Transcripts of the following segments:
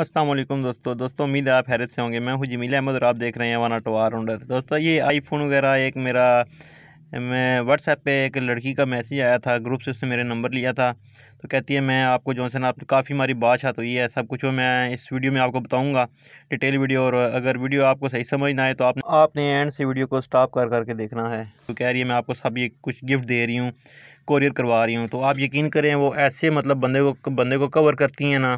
असलम दोस्तों दोस्तों उम्मीद है आप हैरत से होंगे मैं हूँ जमील अहमद और आप देख रहे हैं वन आटो आर राउंडर दोस्तों ये आईफोन वगैरह एक मेरा मैं व्हाट्सएप पे एक लड़की का मैसेज आया था ग्रुप से उसने मेरे नंबर लिया था तो कहती है मैं आपको जो है ना आप काफ़ी हमारी बादशाह तो ये है सब कुछ मैं इस वीडियो में आपको बताऊँगा डिटेल वीडियो और अगर वीडियो आपको सही समझ ना आए तो आपने आपने एंड से वीडियो को स्टॉप कर करके देखना है तो कह रही है मैं आपको सब ये कुछ गिफ्ट दे रही हूँ कोरियर करवा रही हूँ तो आप यकीन करें वो ऐसे मतलब बंदे को बंदे को कवर करती हैं ना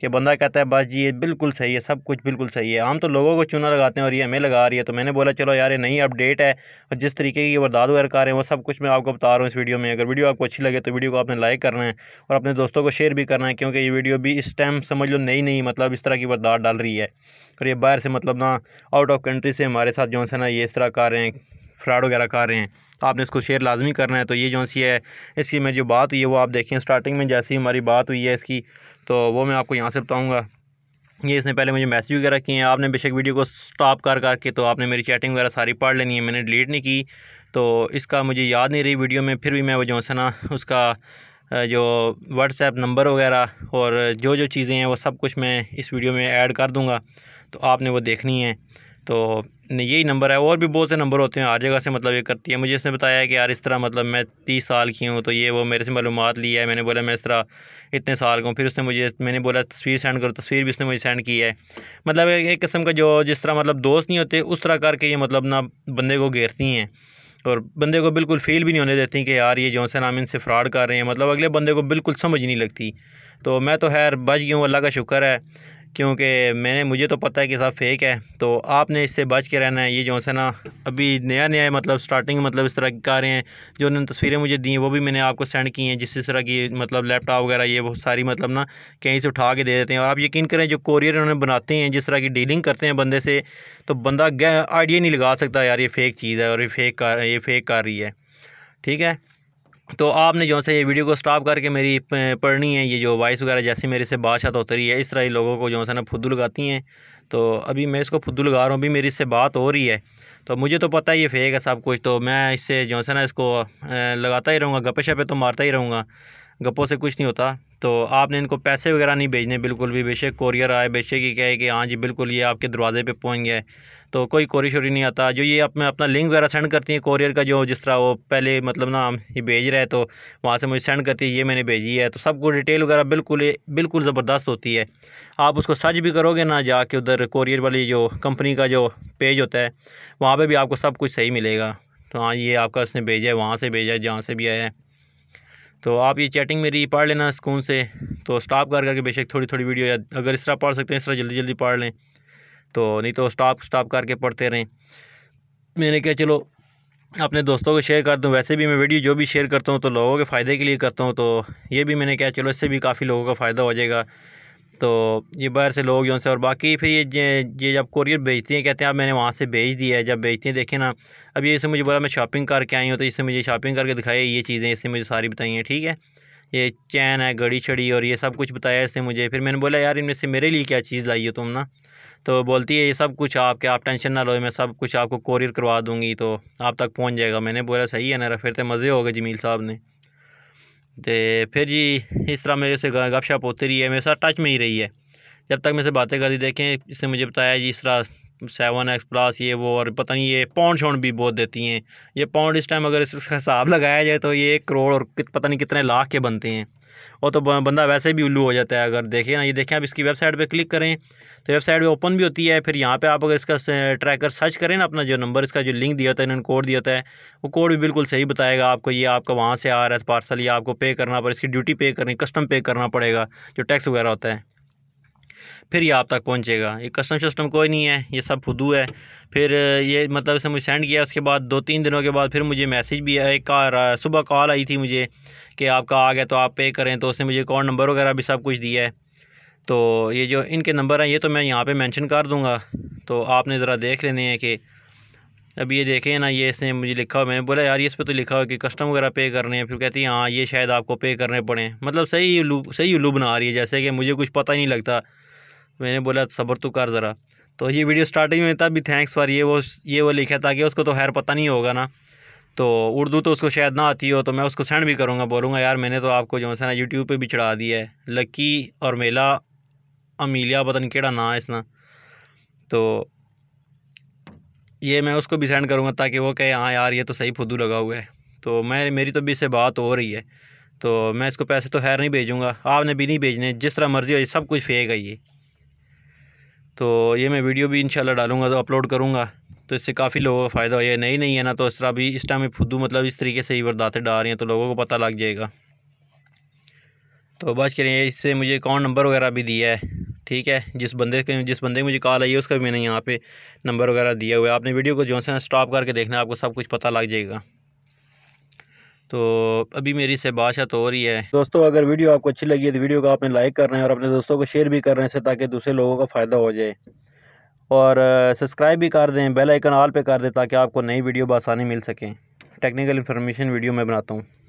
कि बंदा कहता है बस जी ये बिल्कुल सही है सब कुछ बिल्कुल सही है हम तो लोगों को चूना लगाते हैं और ये हमें लगा रही है तो मैंने बोला चलो यार ये नई अपडेट है और जिस तरीके की ये वगैरह कर रहे हैं वो सब कुछ मैं आपको बता रहा हूँ इस वीडियो में अगर वीडियो आपको अच्छी लगे तो वीडियो को आपने लाइक करना है और अपने दोस्तों को शेयर भी करना है क्योंकि ये वीडियो भी इस टाइम समझ लो नई नई मतलब इस तरह की वारदात डाल रही है और ये बाहर से मतलब ना आउट ऑफ कंट्री से हमारे साथ जो है ना ये इस तरह कर रहे हैं फ्रॉड वगैरह कर रहे हैं तो आपने इसको शेयर लाजमी करना है तो ये जो सी है इसकी मैं जो बात हुई है वो आप देखें स्टार्टिंग में जैसी हमारी बात हुई है इसकी तो वो मैं आपको यहाँ से बताऊँगा ये इसने पहले मुझे मैसेज वगैरह किए हैं आपने बेशक वीडियो को स्टॉप कर कर के तो आपने मेरी चैटिंग वगैरह सारी पढ़ लेनी है मैंने डिलीट नहीं की तो इसका मुझे याद नहीं रही वीडियो में फिर भी मैं वो जो है ना उसका जो व्हाट्सएप नंबर वगैरह और जो जो चीज़ें हैं वो सब कुछ मैं इस वीडियो में ऐड कर दूँगा तो आपने वो देखनी है तो यही नंबर है और भी बहुत से नंबर होते हैं हर जगह से मतलब ये करती है मुझे इसने बताया कि यार इस तरह मतलब मैं तीस साल की हूँ तो ये वो मेरे से मालूम ली है मैंने बोला मैं इस तरह इतने साल का हूँ फिर उसने मुझे मैंने बोला तस्वीर सेंड करो तस्वीर भी उसने मुझे सेंड की है मतलब एक किस्म का जो जिस तरह मतलब दोस्त नहीं होते उस तरह करके ये मतलब ना बंदे को घेरती हैं और बंदे को बिल्कुल फील भी नहीं होने देती कि यार ये जो से नाम इनसे फ्रॉड कर रहे हैं मतलब अगले बंदे को बिल्कुल समझ नहीं लगती तो मैं तो खैर बच गया हूँ अल्लाह का शुक्र है क्योंकि मैंने मुझे तो पता है कि साहब फेक है तो आपने इससे बच के रहना है ये जो है ना अभी नया नया मतलब स्टार्टिंग मतलब इस तरह की कारें हैं जो उन्होंने तस्वीरें मुझे दी हैं वो भी मैंने आपको सेंड की हैं जिस तरह की मतलब लैपटॉप वगैरह ये वो सारी मतलब ना कहीं से उठा के दे देते हैं और आप यकीन करें जो कोरियर उन्होंने बनाते हैं जिस तरह की डीलिंग करते हैं बंदे से तो बंदा आइडिया नहीं लगा सकता यार ये फ़ेक चीज़ है और ये फेक कार ये फेक कार रही है ठीक है तो आपने जो से ये वीडियो को स्टॉप करके मेरी पढ़नी है ये जो वॉइस वगैरह जैसे मेरे से बादशाह होती रही है इस तरह ही लोगों को जो है ना फुद्दू लगाती हैं तो अभी मैं इसको फुद्दू लगा रहा हूँ अभी मेरी इससे बात हो रही है तो मुझे तो पता है ये फेक है सब कुछ तो मैं इससे जो है ना इसको लगाता ही रहूँगा गपे शपे तो मारता ही रहूँगा गप्पों से कुछ नहीं होता तो आपने इनको पैसे वगैरह नहीं भेजने बिल्कुल भी बेशक कोरियर आए बेशक ही कहे कि हाँ जी बिल्कुल ये आपके दरवाजे पे पहुँच गए तो कोई कोरी शोरी नहीं आता जो ये अपने अपना लिंक वगैरह सेंड करती हैं कोरियर का जो जिस तरह वो पहले मतलब ना ये भेज रहे तो वहाँ से मुझे सेंड करती है ये मैंने भेजी है तो सबको डिटेल वगैरह बिल्कुल बिल्कुल ज़बरदस्त होती है आप उसको सर्च भी करोगे ना जाके उधर कोरियर वाली जो कंपनी का जो पेज होता है वहाँ पर भी आपको सब कुछ सही मिलेगा तो हाँ ये आपका उसने भेजा है वहाँ से भेजा है जहाँ से भी आया है तो आप ये चैटिंग मेरी पढ़ लेना सुकून से तो स्टॉप कर करके बेशक थोड़ी थोड़ी वीडियो या अगर इस तरह पढ़ सकते हैं इस तरह जल्दी जल्दी पढ़ लें तो नहीं तो स्टॉप स्टॉप करके पढ़ते रहें मैंने कहा चलो अपने दोस्तों को शेयर कर दूँ वैसे भी मैं वीडियो जो भी शेयर करता हूँ तो लोगों के फ़ायदे के लिए करता हूँ तो ये भी मैंने कहा चलो इससे भी काफ़ी लोगों का फ़ायदा हो जाएगा तो ये बाहर से लोग जो से और बाकी फिर ये ये जब कोरियर भेजती हैं कहते हैं आप मैंने वहाँ से भेज दिया है जब भेजती हैं देखें ना अब ये इसे मुझे बोला मैं शॉपिंग करके आई हूँ तो इससे मुझे शॉपिंग करके दिखाई ये चीज़ें इससे मुझे सारी बताई हैं ठीक है ये चैन है घड़ी छड़ी और ये सब कुछ बताया इसने मुझे फिर मैंने बोला यार इनमें से मेरे लिए क्या चीज़ लाई हो तुम ना तो बोलती है ये सब कुछ आपके आप टेंशन ना लो मैं सब कुछ आपको कोरियर करवा दूँगी तो आप तक पहुँच जाएगा मैंने बोला सही है ना फिर तो मज़े हो गए जमील साहब ने तो फिर जी इस तरह मेरे से गपशप होती रही है मेरे साथ टच में ही रही है जब तक मेरे से बातें करी देखें इसने मुझे बताया जी इस तरह सेवन एक्स प्लस ये वो और पता नहीं ये पाउंड शाउंड भी बहुत देती हैं ये पाउंड इस टाइम अगर इसका हिसाब लगाया जाए तो ये एक करोड़ और पता नहीं कितने लाख के बनते हैं और तो बंदा वैसे भी उल्लू हो जाता है अगर देखें ना ये देखें आप इसकी वेबसाइट पे क्लिक करें तो वेबसाइट पे ओपन भी होती है फिर यहाँ पे आप अगर इसका ट्रैकर सर्च करें ना अपना जो नंबर इसका जो लिंक दिया होता है इन्होंने कोड दिया होता है वो कोड भी बिल्कुल सही बताएगा आपको ये आपका वहाँ से आ रहा है पार्सल ये आपको पे करना पर इसकी ड्यूटी पे करनी कस्टम पे करना पड़ेगा जो टैक्स वगैरह होता है फिर ये आप तक पहुँचेगा ये कस्टम सिस्टम कोई नहीं है ये सब खुदू है फिर ये मतलब इसे मुझे सेंड किया उसके बाद दो तीन दिनों के बाद फिर मुझे मैसेज भी आया एक सुबह कॉल आई थी मुझे कि आपका आ गया तो आप पे करें तो उसने मुझे कौन नंबर वगैरह भी सब कुछ दिया है तो ये जो इनके नंबर हैं ये तो मैं यहाँ पे मैंशन कर दूँगा तो आपने ज़रा देख लेने हैं कि अब ये देखें ना ये इसने मुझे लिखा हुआ मैंने बोला यार ये इस पर तो लिखा हुआ कि कस्टम वगैरह पे करने हैं फिर कहती है हाँ ये शायद आपको पे करने पड़े मतलब सही उल्लू सही उल्लू बना रही है जैसे कि मुझे कुछ पता ही नहीं लगता मैंने बोला सब्र तो कर ज़रा तो ये वीडियो स्टार्टिंग में था भी थैंक्स फॉर ये वो ये वो लिखा ताकि उसको तो खैर पता नहीं होगा ना तो उर्दू तो उसको शायद ना आती हो तो मैं उसको सेंड भी करूँगा बोलूँगा यार मैंने तो आपको जो है ना यूट्यूब पर भी चढ़ा दिया है लकी और मेला अमीलिया पता नहीं कहड़ा ना है इसना तो ये मैं उसको भी सेंड करूँगा ताकि वो कहे हाँ यार ये तो सही फुदू लगा हुआ है तो मैं मेरी तो भी इससे बात हो रही है तो मैं इसको पैसे तो खैर नहीं भेजूँगा आपने भी नहीं भेजने जिस तरह मर्ज़ी हो सब कुछ फेक है ये तो ये मैं वीडियो भी इंशाल्लाह डालूंगा तो अपलोड करूँगा तो इससे काफ़ी लोगों का फ़ायदा हो ये नहीं नहीं है ना तो इस तरह भी इस टाइम फुद्दू मतलब इस तरीके से ही बर्दातें डाल रही हैं तो लोगों को पता लग जाएगा तो बस करें इससे मुझे अकाउंट नंबर वगैरह भी दिया है ठीक है जिस बंदे के जिस बंदे की मुझे कॉल आई है उसका भी मैंने यहाँ पर नंबर वगैरह दिया हुआ है आपने वीडियो को जो है स्टॉप करके देखना है आपको सब कुछ पता लग जाएगा तो अभी मेरी से बातचीत हो रही है दोस्तों अगर वीडियो आपको अच्छी लगी है तो वीडियो को आपने लाइक कर रहे हैं और अपने दोस्तों को शेयर भी कर रहे हैं इससे ताकि दूसरे लोगों का फ़ायदा हो जाए और सब्सक्राइब भी कर दें बेल आइकन ऑल पे कर दें ताकि आपको नई वीडियो बसानी मिल सके टेक्निकल इन्फॉर्मेशन वीडियो मैं बनाता हूँ